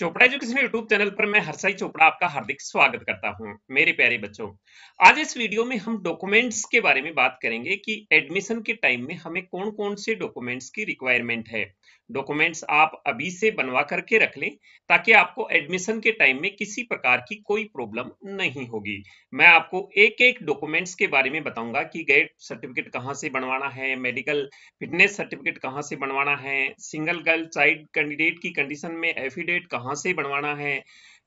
Chopra education YouTube channel पर मैं हरसाई चोपड़ा आपका हार्दिक स्वागत करता हूं मेरे प्यारे बच्चों आज इस वीडियो में हम डॉक्यूमेंट्स के बारे में बात करेंगे कि एडमिशन के टाइम में हमें कौन कौन से डॉक्यूमेंट्स की रिक्वायरमेंट है डॉक्यूमेंट्स आप अभी से बनवा करके रख लें ताकि आपको एडमिशन के टाइम में किसी प्रकार की कोई प्रॉब्लम नहीं होगी मैं आपको एक एक डॉक्यूमेंट्स के बारे में बताऊंगा कि गेट सर्टिफिकेट कहाँ से बनवाना है मेडिकल फिटनेस सर्टिफिकेट कहाँ से बनवाना है सिंगल गर्ल चाइल्ड कैंडिडेट की कंडीशन में एफिडेट कहाँ कहाँ से बनवाना है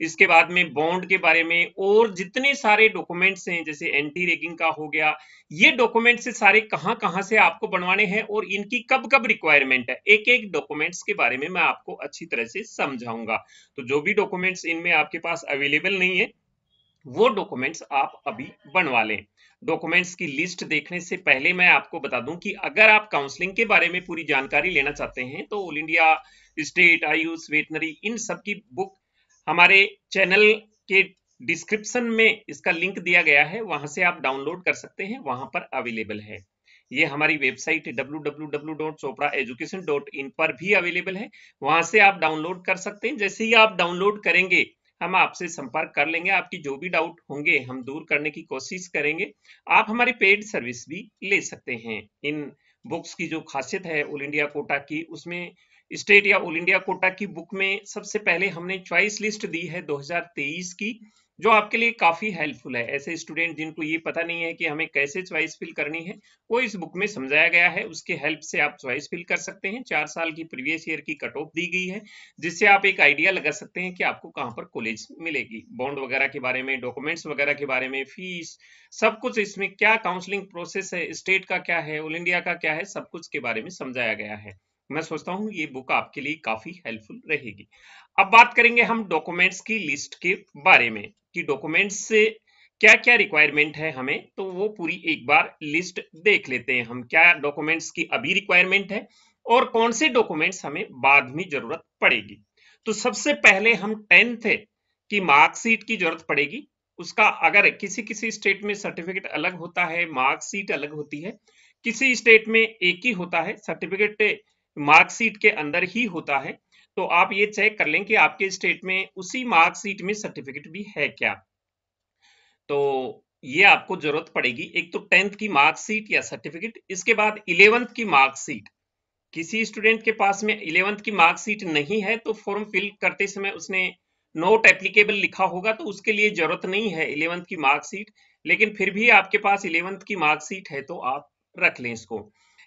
इसके बाद में बॉन्ड के बारे में और जितने सारे डॉक्यूमेंट्स हैं जैसे एंटी रेगिंग का हो गया ये डॉक्यूमेंट से सारे कहाँ कहाँ से आपको बनवाने हैं और इनकी कब कब रिक्वायरमेंट है एक एक डॉक्यूमेंट्स के बारे में मैं आपको अच्छी तरह से समझाऊंगा तो जो भी डॉक्यूमेंट्स इनमें आपके पास अवेलेबल नहीं है वो डॉक्यूमेंट्स आप अभी बनवा लें डॉक्यूमेंट्स की लिस्ट देखने से पहले मैं आपको बता दूं कि अगर आप काउंसलिंग के बारे में पूरी जानकारी लेना चाहते हैं तो all India state AYUSH veterinary इन सबकी बुक हमारे चैनल के डिस्क्रिप्शन में इसका लिंक दिया गया है वहां से आप डाउनलोड कर सकते हैं वहां पर अवेलेबल है ये हमारी वेबसाइट www.chopraeducation.in पर भी अवेलेबल है वहां से आप डाउनलोड कर सकते हैं जैसे ही आप डाउनलोड करेंगे हम आपसे संपर्क कर लेंगे आपकी जो भी डाउट होंगे हम दूर करने की कोशिश करेंगे आप हमारी पेड सर्विस भी ले सकते हैं इन बुक्स की जो खासियत है ऑल इंडिया कोटा की उसमें स्टेट या ऑल इंडिया कोटा की बुक में सबसे पहले हमने चॉइस लिस्ट दी है 2023 की जो आपके लिए काफी हेल्पफुल है ऐसे स्टूडेंट जिनको ये पता नहीं है कि हमें कैसे चॉइस फिल करनी है वो इस बुक में समझाया गया है उसके हेल्प से आप चॉइस फिल कर सकते हैं चार साल की प्रीवियस ईयर की कट ऑफ दी गई है जिससे आप एक आइडिया लगा सकते हैं कि आपको कहाँ पर कॉलेज मिलेगी बॉन्ड वगैरह के बारे में डॉक्यूमेंट्स वगैरह के बारे में फीस सब कुछ इसमें क्या काउंसलिंग प्रोसेस है स्टेट का क्या है ऑल इंडिया का क्या है सब कुछ के बारे में समझाया गया है मैं सोचता हूं ये बुक आपके लिए काफी हेल्पफुल रहेगी अब बात करेंगे हम डॉक्यूमेंट्स की लिस्ट के बारे में कि डॉक्यूमेंट्स से क्या क्या रिक्वायरमेंट है हमें तो वो पूरी एक बार लिस्ट देख लेते हैं हम क्या डॉक्यूमेंट्स की अभी रिक्वायरमेंट है और कौन से डॉक्यूमेंट्स हमें बाद में जरूरत पड़ेगी तो सबसे पहले हम टेंथ की मार्कशीट की जरूरत पड़ेगी उसका अगर किसी किसी स्टेट में सर्टिफिकेट अलग होता है मार्कशीट अलग होती है किसी स्टेट में एक ही होता है सर्टिफिकेट मार्कशीट के अंदर ही होता है तो आप ये चेक कर लें कि आपके स्टेट में उसी मार्कशीट में सर्टिफिकेट भी है क्या तो ये आपको जरूरत पड़ेगी एक तो टेंथ की मार्कशीट या सर्टिफिकेट इसके बाद इलेवंथ की मार्कशीट किसी स्टूडेंट के पास में इलेवंथ की मार्कशीट नहीं है तो फॉर्म फिल करते समय उसने नोट एप्लीकेबल लिखा होगा तो उसके लिए जरूरत नहीं है इलेवंथ की मार्कशीट लेकिन फिर भी आपके पास इलेवंथ की मार्कशीट है तो आप रख लें इसको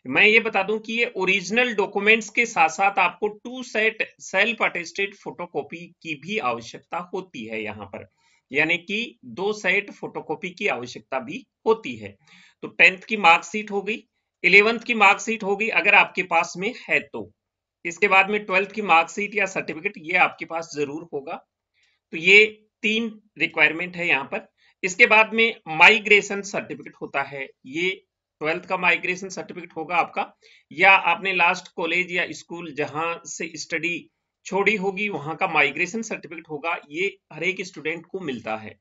मैं ये बता दूं कि ये ओरिजिनल डॉक्यूमेंट्स के साथ साथ आपको two set self attested photocopy की भी आवश्यकता होती है यहाँ पर यानी कि दो सेट फोटोकॉपी की आवश्यकता भी होती है तो टेंथ की मार्कशीट हो गई इलेवेंथ की मार्कशीट होगी अगर आपके पास में है तो इसके बाद में ट्वेल्थ की मार्कशीट या सर्टिफिकेट ये आपके पास जरूर होगा तो ये तीन रिक्वायरमेंट है यहाँ पर इसके बाद में माइग्रेशन सर्टिफिकेट होता है ये ट्वेल्थ का माइग्रेशन सर्टिफिकेट होगा आपका या आपने लास्ट कॉलेज या स्कूल जहां से स्टडी छोड़ी होगी वहां का माइग्रेशन सर्टिफिकेट होगा ये हर एक स्टूडेंट को मिलता है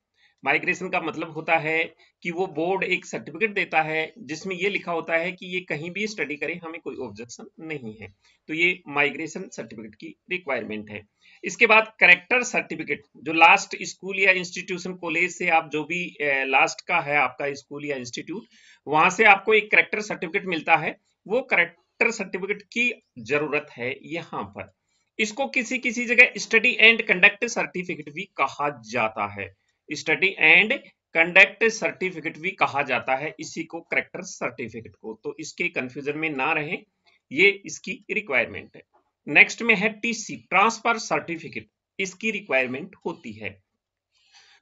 माइग्रेशन का मतलब होता है कि वो बोर्ड एक सर्टिफिकेट देता है जिसमें ये लिखा होता है कि ये कहीं भी स्टडी करें हमें कोई ऑब्जेक्शन नहीं है तो ये माइग्रेशन सर्टिफिकेट की रिक्वायरमेंट है इसके बाद करेक्टर सर्टिफिकेट जो लास्ट स्कूल या इंस्टीट्यूशन कॉलेज से आप जो भी लास्ट का है आपका स्कूल या इंस्टीट्यूट वहां से आपको एक करेक्टर सर्टिफिकेट मिलता है वो करेक्टर सर्टिफिकेट की जरूरत है यहाँ पर इसको किसी किसी जगह स्टडी एंड कंडक्ट सर्टिफिकेट भी कहा जाता है स्टडी एंड कंडक्ट सर्टिफिकेट भी कहा जाता है इसी को करेक्टर सर्टिफिकेट को तो इसके कंफ्यूजन में ना रहे ये इसकी रिक्वायरमेंट है नेक्स्ट में है टीसी ट्रांसफर सर्टिफिकेट इसकी रिक्वायरमेंट होती है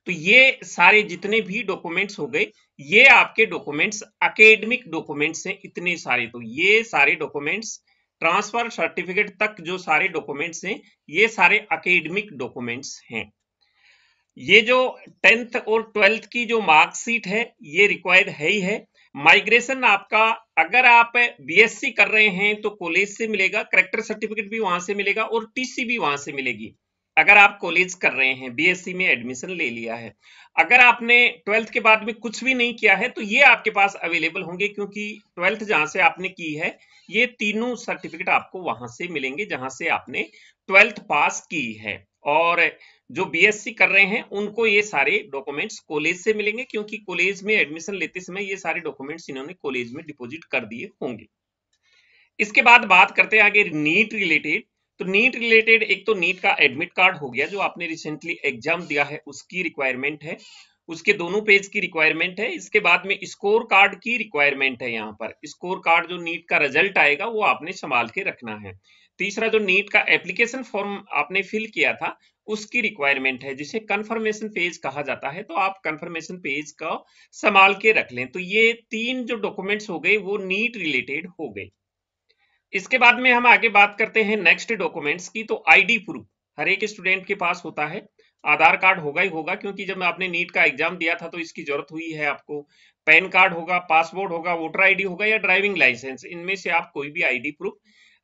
तो ये सारे जितने भी डॉक्यूमेंट्स हो गए ये आपके डॉक्यूमेंट्स अकेडमिक डॉक्यूमेंट्स हैं इतने सारे तो ये सारे डॉक्यूमेंट्स ट्रांसफर सर्टिफिकेट तक जो सारे डॉक्यूमेंट्स हैं ये सारे अकेडमिक डॉक्यूमेंट्स हैं ये जो टेंथ और ट्वेल्थ की जो मार्कशीट है ये रिक्वायर्ड है ही है माइग्रेशन आपका अगर आप बीएससी कर रहे हैं तो कॉलेज से मिलेगा करेक्टर सर्टिफिकेट भी वहां से मिलेगा और टीसी भी वहां से मिलेगी अगर आप कॉलेज कर रहे हैं बीएससी में एडमिशन ले लिया है अगर आपने ट्वेल्थ के बाद में कुछ भी नहीं किया है तो ये आपके पास अवेलेबल होंगे क्योंकि ट्वेल्थ जहां से आपने की है ये तीनों सर्टिफिकेट आपको वहां से मिलेंगे जहां से आपने ट्वेल्थ पास की है और जो बीएससी कर रहे हैं उनको ये सारे डॉक्यूमेंट्स कॉलेज से मिलेंगे क्योंकि कॉलेज में एडमिशन लेते समय ये सारे डॉक्यूमेंट्स इन्होंने कॉलेज में डिपॉजिट कर दिए होंगे इसके बाद बात करते हैं आगे नीट रिलेटेड तो नीट रिलेटेड एक तो नीट का एडमिट कार्ड हो गया जो आपने रिसेंटली एग्जाम दिया है उसकी रिक्वायरमेंट है उसके दोनों पेज की रिक्वायरमेंट है इसके बाद में स्कोर कार्ड की रिक्वायरमेंट है यहाँ पर स्कोर कार्ड जो नीट का रिजल्ट आएगा वो आपने संभाल के रखना है तीसरा जो नीट का एप्लीकेशन फॉर्म आपने फिल किया था उसकी रिक्वायरमेंट है जिसे कंफर्मेशन पेज कहा जाता है तो आप कंफर्मेशन पेज का संभाल के रख लें तो ये तीन जो डॉक्यूमेंट्स हो गए वो नीट रिलेटेड हो गए इसके बाद में हम आगे बात करते हैं नेक्स्ट डॉक्यूमेंट्स की तो आईडी प्रूफ हर एक स्टूडेंट के पास होता है आधार कार्ड होगा ही होगा क्योंकि जब आपने नीट का एग्जाम दिया था तो इसकी जरूरत हुई है आपको पैन कार्ड होगा पासपोर्ट होगा वोटर आईडी होगा या ड्राइविंग लाइसेंस इनमें से आप कोई भी आईडी प्रूफ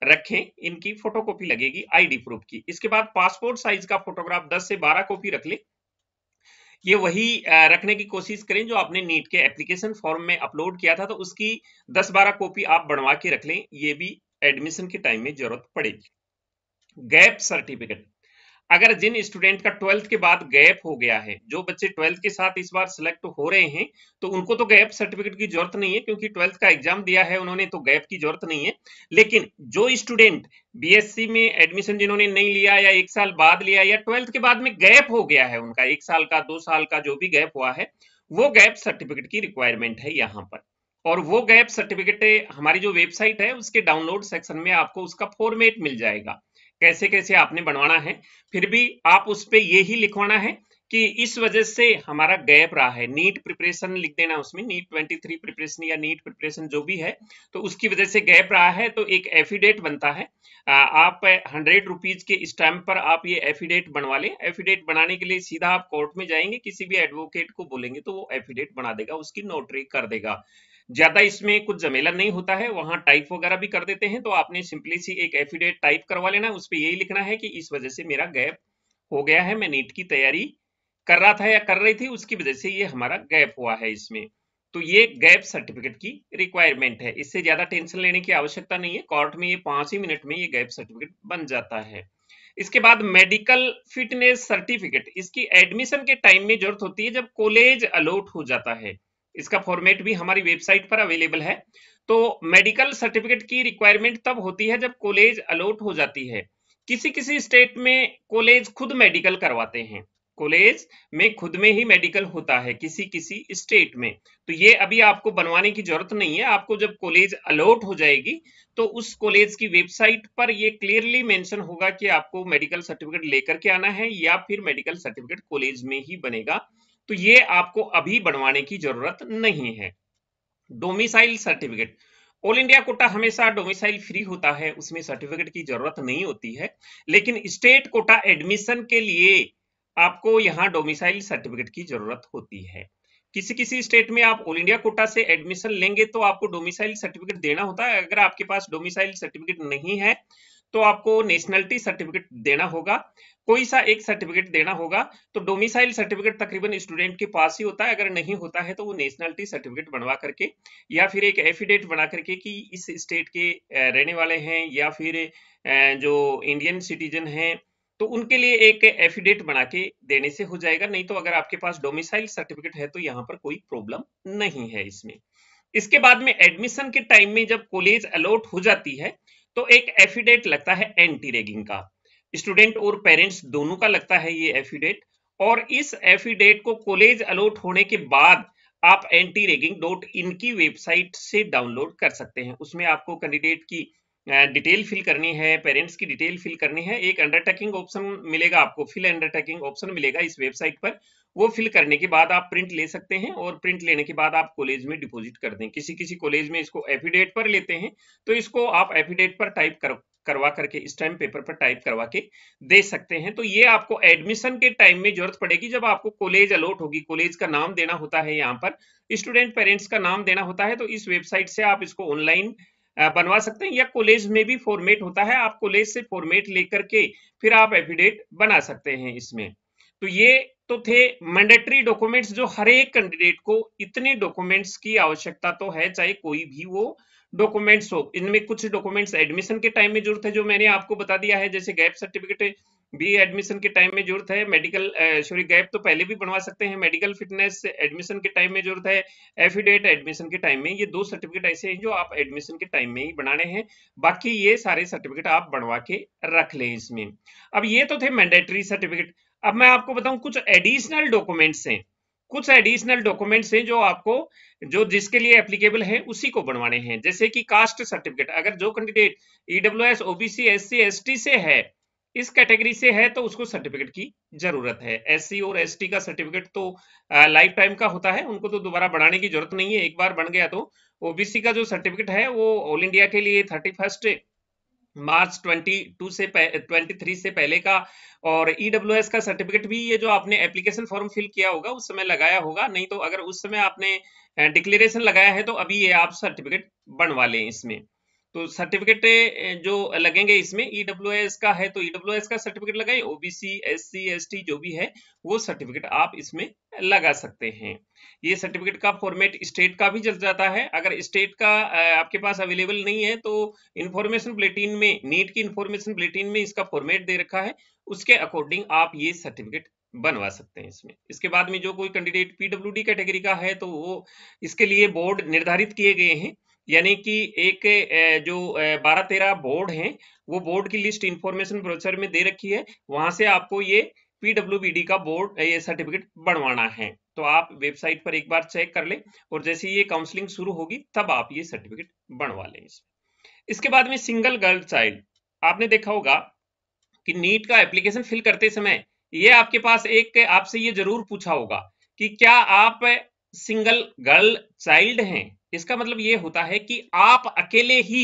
रखें इनकी फोटो कॉपी लगेगी आईडी प्रूफ की इसके बाद पासपोर्ट साइज का फोटोग्राफ 10 से 12 कॉपी रख लें ये वही रखने की कोशिश करें जो आपने नीट के एप्लीकेशन फॉर्म में अपलोड किया था तो उसकी 10-12 कॉपी आप बनवा के रख लें ये भी एडमिशन के टाइम में जरूरत पड़ेगी गैप सर्टिफिकेट अगर जिन स्टूडेंट का ट्वेल्थ के बाद गैप हो गया है जो बच्चे ट्वेल्थ के साथ इस बार सिलेक्ट हो रहे हैं तो उनको तो गैप सर्टिफिकेट की जरूरत नहीं है क्योंकि ट्वेल्थ का एग्जाम दिया है उन्होंने तो गैप की जरूरत नहीं है लेकिन जो स्टूडेंट बीएससी में एडमिशन जिन्होंने नहीं लिया या एक साल बाद लिया या ट्वेल्थ के बाद में गैप हो गया है उनका एक साल का दो साल का जो भी गैप हुआ है वो गैप सर्टिफिकेट की रिक्वायरमेंट है यहाँ पर और वो गैप सर्टिफिकेट हमारी जो वेबसाइट है उसके डाउनलोड सेक्शन में आपको उसका फॉर्मेट मिल जाएगा कैसे कैसे आपने बनवाना है फिर भी आप उस पर ये ही लिखवाना है कि इस वजह से हमारा गैप रहा है नीट प्रिपरेशन लिख देना उसमें नीट 23 प्रिपरेशन या नीट प्रिपरेशन जो भी है तो उसकी वजह से गैप रहा है तो एक एफिडेट बनता है आप हंड्रेड रुपीज के स्टैम्प पर आप ये एफिडेट बनवा लें एफिडेट बनाने के लिए सीधा आप कोर्ट में जाएंगे किसी भी एडवोकेट को बोलेंगे तो वो एफिडेट बना देगा उसकी नोटरी कर देगा ज्यादा इसमें कुछ जमेला नहीं होता है वहां टाइप वगैरह भी कर देते हैं तो आपने सिंपली सी एक एफिडेट टाइप करवा लेना उस पर यही लिखना है कि इस वजह से मेरा गैप हो गया है मैं नीट की तैयारी कर रहा था या कर रही थी उसकी वजह से ये हमारा गैप हुआ है इसमें तो ये गैप सर्टिफिकेट की रिक्वायरमेंट है इससे ज्यादा टेंशन लेने की आवश्यकता नहीं है कोर्ट में ये पांच ही मिनट में ये गैप सर्टिफिकेट बन जाता है इसके बाद मेडिकल फिटनेस सर्टिफिकेट इसकी एडमिशन के टाइम में जरूरत होती है जब कॉलेज अलॉट हो जाता है इसका फॉर्मेट भी हमारी वेबसाइट पर अवेलेबल है तो मेडिकल सर्टिफिकेट की रिक्वायरमेंट तब होती है जब कॉलेज अलॉट हो जाती है किसी किसी स्टेट में कॉलेज खुद मेडिकल करवाते हैं कॉलेज में खुद में ही मेडिकल होता है किसी किसी स्टेट में तो ये अभी आपको बनवाने की जरूरत नहीं है आपको जब कॉलेज अलॉट हो जाएगी तो उस कॉलेज की वेबसाइट पर ये क्लियरली मेंशन होगा कि आपको मेडिकल सर्टिफिकेट लेकर के आना है या फिर मेडिकल सर्टिफिकेट कॉलेज में ही बनेगा तो ये आपको अभी बनवाने की जरूरत नहीं है domicile certificate all India quota हमेशा डोमिसाइल फ्री होता है उसमें सर्टिफिकेट की जरूरत नहीं होती है लेकिन स्टेट कोटा एडमिशन के लिए आपको यहाँ डोमिसाइल सर्टिफिकेट की जरूरत होती है किसी किसी स्टेट में आप ऑल इंडिया कोटा से एडमिशन लेंगे तो आपको डोमिसाइल सर्टिफिकेट देना होता है अगर आपके पास डोमिसाइल सर्टिफिकेट नहीं है तो आपको नेशनलिटी सर्टिफिकेट देना होगा कोई सा एक सर्टिफिकेट देना होगा तो डोमिसाइल सर्टिफिकेट तकरीबन स्टूडेंट के पास ही होता है अगर नहीं होता है तो वो नेशनलिटी सर्टिफिकेट बनवा करके या फिर एक एफिडेट बना करके कि इस स्टेट के रहने वाले हैं या फिर जो इंडियन सिटीजन हैं तो उनके लिए एक एफिडेट बना के देने से हो जाएगा नहीं तो अगर आपके पास डोमिसाइल सर्टिफिकेट है तो यहाँ पर कोई प्रॉब्लम नहीं है इसमें इसके बाद में एडमिशन के टाइम में जब कॉलेज अलॉट हो जाती है तो एक एफिडेट लगता है एंटी रेगिंग का स्टूडेंट और पेरेंट्स दोनों का लगता है ये एफिडेट और इस एफिडेट को कॉलेज अलॉट होने के बाद आप एंटी रेगिंग डॉट इन की वेबसाइट से डाउनलोड कर सकते हैं उसमें आपको कैंडिडेट की डिटेल फिल करनी है पेरेंट्स की डिटेल फिल करनी है एक अंडरटेकिंग ऑप्शन मिलेगा आपको फिल अंडरटेकिंग ऑप्शन मिलेगा इस वेबसाइट पर वो फिल करने के बाद आप प्रिंट ले सकते हैं और प्रिंट लेने के बाद आप कॉलेज में डिपॉजिट कर दें किसी किसी कॉलेज में इसको एफिडेट पर लेते हैं तो इसको आप एफिडेट पर टाइप कर करवा करके स्टैम्प पेपर पर टाइप करवा के दे सकते हैं तो ये आपको एडमिशन के टाइम में जरूरत पड़ेगी जब आपको कॉलेज अलॉट होगी कॉलेज का नाम देना होता है यहाँ पर स्टूडेंट पेरेंट्स का नाम देना होता है तो इस वेबसाइट से आप इसको ऑनलाइन बनवा सकते हैं या कॉलेज में भी फॉर्मेट होता है आप कॉलेज से फॉर्मेट लेकर के फिर आप एफिडेट बना सकते हैं इसमें तो ये तो थे मैंडेटरी डॉक्यूमेंट्स जो हर एक कैंडिडेट को इतने डॉक्यूमेंट्स की आवश्यकता तो है चाहे कोई भी वो डॉक्यूमेंट्स हो इनमें कुछ डॉक्यूमेंट्स एडमिशन के टाइम में जरूरत है जो मैंने आपको बता दिया है जैसे गैप सर्टिफिकेट बी एडमिशन के टाइम में जरूरत है मेडिकल सॉरी गैप तो पहले भी बनवा सकते हैं मेडिकल फिटनेस एडमिशन के टाइम में जरूरत है एफिडेट एडमिशन के टाइम में ये दो सर्टिफिकेट ऐसे हैं जो आप एडमिशन के टाइम में ही बनाने हैं बाकी ये सारे सर्टिफिकेट आप बनवा के रख लें इसमें अब ये तो थे मैंडेटरी सर्टिफिकेट अब मैं आपको बताऊं कुछ एडिशनल डॉक्यूमेंट्स हैं कुछ एडिशनल डॉक्यूमेंट्स हैं जो आपको जो जिसके लिए एप्लीकेबल है उसी को बनवाने हैं जैसे कि कास्ट सर्टिफिकेट अगर जो candidate EWS OBC S C S T से है इस कैटेगरी से है तो उसको सर्टिफिकेट की जरूरत है एस और एस का सर्टिफिकेट तो लाइफ टाइम का होता है उनको तो दोबारा बढ़ाने की जरूरत नहीं है एक बार बन गया तो ओबीसी का जो सर्टिफिकेट है वो ऑल इंडिया के लिए थर्टी फर्स्ट मार्च 22 से 23 से पहले का और ईडब्ल्यू e का सर्टिफिकेट भी ये जो आपने एप्लीकेशन फॉर्म फिल किया होगा उस समय लगाया होगा नहीं तो अगर उस समय आपने डिक्लेरेशन लगाया है तो अभी ये आप सर्टिफिकेट बनवा लें इसमें तो सर्टिफिकेट eh, जो लगेंगे इसमें ईडब्ल्यू e का है तो ईडब्ल्यू e का सर्टिफिकेट लगाएं ओबीसी एससी एसटी जो भी है वो सर्टिफिकेट आप इसमें लगा सकते हैं ये सर्टिफिकेट का फॉर्मेट स्टेट का भी चल जाता है अगर स्टेट का eh, आपके पास अवेलेबल नहीं है तो इन्फॉर्मेशन बुलेटिन में नीट की इन्फॉर्मेशन बुलेटिन में इसका फॉर्मेट दे रखा है उसके अकॉर्डिंग आप ये सर्टिफिकेट बनवा सकते हैं इसमें इसके बाद में जो कोई कैंडिडेट पीडब्ल्यूडी कैटेगरी का है तो वो इसके लिए बोर्ड निर्धारित किए गए हैं यानी कि एक जो बारह तेरह बोर्ड हैं वो बोर्ड की लिस्ट इंफॉर्मेशन प्रोसेसर में दे रखी है वहां से आपको ये पीडब्ल्यू का बोर्ड ये सर्टिफिकेट बनवाना है तो आप वेबसाइट पर एक बार चेक कर लें और जैसे ये काउंसलिंग शुरू होगी तब आप ये सर्टिफिकेट बनवा लें इसके बाद में सिंगल गर्ल चाइल्ड आपने देखा होगा कि नीट का एप्लीकेशन फिल करते समय ये आपके पास एक आपसे ये जरूर पूछा होगा कि क्या आप सिंगल गर्ल चाइल्ड हैं इसका मतलब ये होता है कि आप अकेले ही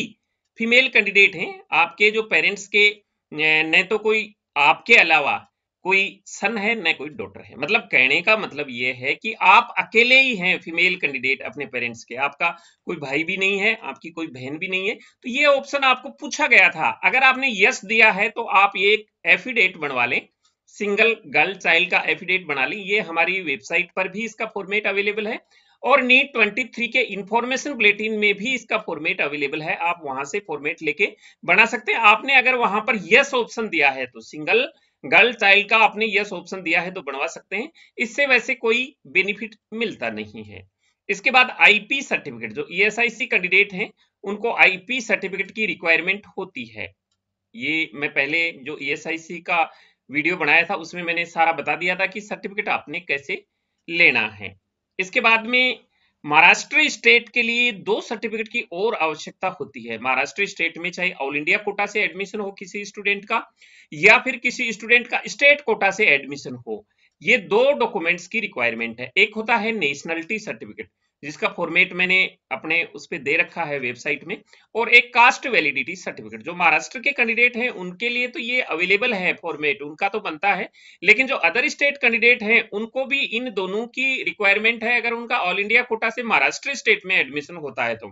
फीमेल कैंडिडेट हैं आपके जो पेरेंट्स के न तो कोई आपके अलावा कोई सन है न कोई डॉटर है मतलब कहने का मतलब ये है कि आप अकेले ही हैं फीमेल कैंडिडेट अपने पेरेंट्स के आपका कोई भाई भी नहीं है आपकी कोई बहन भी नहीं है तो ये ऑप्शन आपको पूछा गया था अगर आपने यस दिया है तो आप ये एफिडेट बनवा लें सिंगल गर्ल चाइल्ड का एफिडेट बना लें ये हमारी वेबसाइट पर भी इसका फॉर्मेट अवेलेबल है और नीट 23 के इंफॉर्मेशन बुलेटिन में भी इसका फॉर्मेट अवेलेबल है आप वहां से फॉर्मेट लेके बना सकते हैं आपने अगर वहां पर यस ऑप्शन दिया है तो सिंगल गर्ल चाइल्ड का आपने यस ऑप्शन दिया है तो बनवा सकते हैं इससे वैसे कोई बेनिफिट मिलता नहीं है इसके बाद आईपी सर्टिफिकेट जो ईएसआईसी e कैंडिडेट हैं उनको आईपी सर्टिफिकेट की रिक्वायरमेंट होती है ये मैं पहले जो ईएसआईसी e का वीडियो बनाया था उसमें मैंने सारा बता दिया था कि सर्टिफिकेट आपने कैसे लेना है इसके बाद में महाराष्ट्र स्टेट के लिए दो सर्टिफिकेट की और आवश्यकता होती है महाराष्ट्र स्टेट में चाहे ऑल इंडिया कोटा से एडमिशन हो किसी स्टूडेंट का या फिर किसी स्टूडेंट का स्टेट कोटा से एडमिशन हो ये दो डॉक्यूमेंट्स की रिक्वायरमेंट है एक होता है नेशनलिटी सर्टिफिकेट जिसका फॉर्मेट मैंने अपने उस पर दे रखा है वेबसाइट में और एक कास्ट वैलिडिटी सर्टिफिकेट जो महाराष्ट्र के कैंडिडेट हैं उनके लिए तो ये अवेलेबल है फॉर्मेट उनका तो बनता है लेकिन जो अदर स्टेट कैंडिडेट हैं उनको भी इन दोनों की रिक्वायरमेंट है अगर उनका ऑल इंडिया कोटा से महाराष्ट्र स्टेट में एडमिशन होता है तो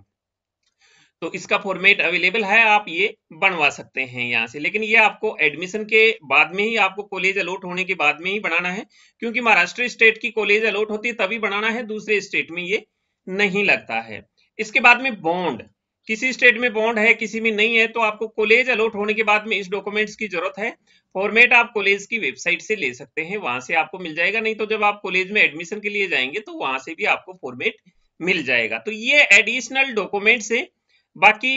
तो इसका फॉर्मेट अवेलेबल है आप ये बनवा सकते हैं यहाँ से लेकिन ये आपको एडमिशन के बाद में ही आपको कॉलेज अलॉट होने के बाद में ही बनाना है क्योंकि महाराष्ट्र स्टेट की कॉलेज अलॉट होती है तभी बनाना है दूसरे स्टेट में ये नहीं लगता है इसके बाद में बॉन्ड किसी स्टेट में बॉन्ड है किसी में नहीं है तो आपको कॉलेज अलॉट होने के बाद में इस डॉक्यूमेंट्स की जरूरत है फॉर्मेट आप कॉलेज की वेबसाइट से ले सकते हैं वहां से आपको मिल जाएगा नहीं तो जब आप कॉलेज में एडमिशन के लिए जाएंगे तो वहां से भी आपको फॉर्मेट मिल जाएगा तो ये एडिशनल डॉक्यूमेंट्स है बाकी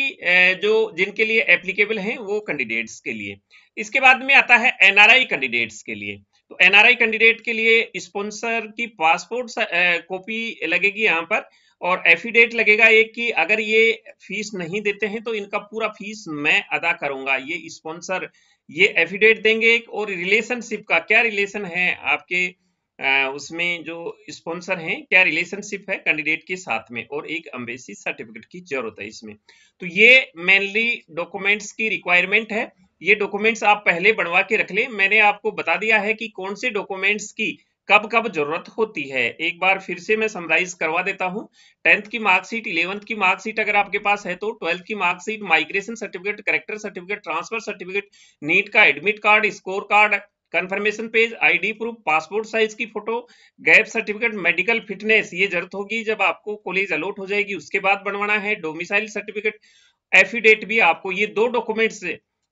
जो जिनके लिए एप्लीकेबल है वो कैंडिडेट्स के लिए इसके बाद में आता है एनआरआई कैंडिडेट्स के लिए तो एनआरआई कैंडिडेट के लिए स्पॉन्सर की पासपोर्ट कॉपी uh, लगेगी यहाँ पर और एफिडेट लगेगा एक कि अगर ये फीस नहीं देते हैं तो इनका पूरा फीस मैं अदा करूंगा ये स्पॉन्सर ये एफिडेट देंगे एक और रिलेशनशिप का क्या रिलेशन है आपके आ, uh, उसमें जो स्पॉन्सर हैं क्या रिलेशनशिप है कैंडिडेट के साथ में और एक अम्बेसी सर्टिफिकेट की जरूरत है इसमें तो ये मेनली डॉक्यूमेंट्स की रिक्वायरमेंट है ये डॉक्यूमेंट्स आप पहले बनवा के रख लें मैंने आपको बता दिया है कि कौन से डॉक्यूमेंट्स की कब कब जरूरत होती है एक बार फिर से मैं समराइज करवा देता हूँ टेंथ की मार्कशीट इलेवंथ की मार्कशीट अगर आपके पास है तो ट्वेल्थ की marksheet migration certificate character certificate transfer certificate NEET का admit card score card confirmation page ID proof passport size की photo gap certificate medical fitness ये जरूरत होगी जब आपको कॉलेज अलॉट हो जाएगी उसके बाद बनवाना है डोमिसाइल सर्टिफिकेट एफिडेट भी आपको ये दो डॉक्यूमेंट्स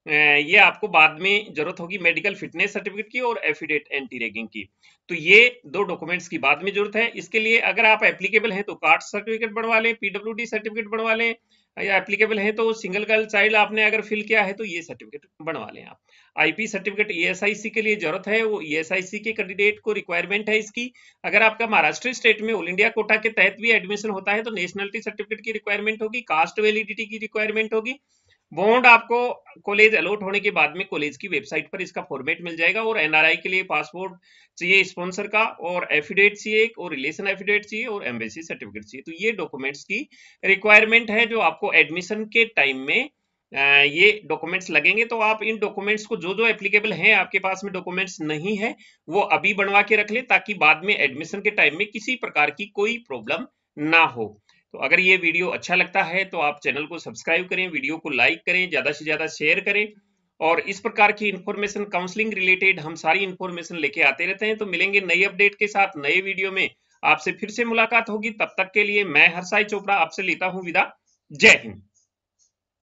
ये आपको बाद में जरूरत होगी मेडिकल फिटनेस सर्टिफिकेट की और एफिडेट एंटी रेगिंग की तो ये दो डॉक्यूमेंट्स की बाद में जरूरत है इसके लिए अगर आप एप्लीकेबल हैं तो कार्ड सर्टिफिकेट बनवा लें पीडब्ल्यू सर्टिफिकेट बनवा लें या एप्लीकेबल है तो सिंगल गर्ल चाइल्ड आपने अगर फिल किया है तो ये सर्टिफिकेट बनवा लें आप आईपी सर्टिफिकेट ईएसआईसी के लिए जरूरत है वो ईएसआईसी के कैंडिडेट को रिक्वायरमेंट है इसकी अगर आपका महाराष्ट्र स्टेट में ऑल इंडिया कोटा के तहत भी एडमिशन होता है तो नेशनलिटी सर्टिफिकेट की रिक्वायरमेंट होगी कास्ट वैलिडिटी की रिक्वायरमेंट होगी बॉन्ड आपको कॉलेज अलॉट होने के बाद में कॉलेज की वेबसाइट पर इसका फॉर्मेट मिल जाएगा और एनआरआई के लिए पासपोर्ट चाहिए स्पॉन्सर का और एफिडेविट चाहिए और रिलेशन एफिडेविट चाहिए और एम्बेसी सर्टिफिकेट चाहिए तो ये डॉक्यूमेंट्स की रिक्वायरमेंट है जो आपको एडमिशन के टाइम में ये डॉक्यूमेंट्स लगेंगे तो आप इन डॉक्यूमेंट्स को जो जो एप्लीकेबल हैं आपके पास में डॉक्यूमेंट्स नहीं है वो अभी बनवा के रख ले ताकि बाद में एडमिशन के टाइम में किसी प्रकार की कोई प्रॉब्लम ना हो तो अगर ये वीडियो अच्छा लगता है तो आप चैनल को सब्सक्राइब करें वीडियो को लाइक करें ज़्यादा से ज़्यादा शेयर करें और इस प्रकार की इंफॉर्मेशन काउंसलिंग रिलेटेड हम सारी इंफॉर्मेशन लेके आते रहते हैं तो मिलेंगे नई अपडेट के साथ नए वीडियो में आपसे फिर से मुलाकात होगी तब तक के लिए मैं हरसाई चोपड़ा आपसे लेता हूं विदा जय हिंद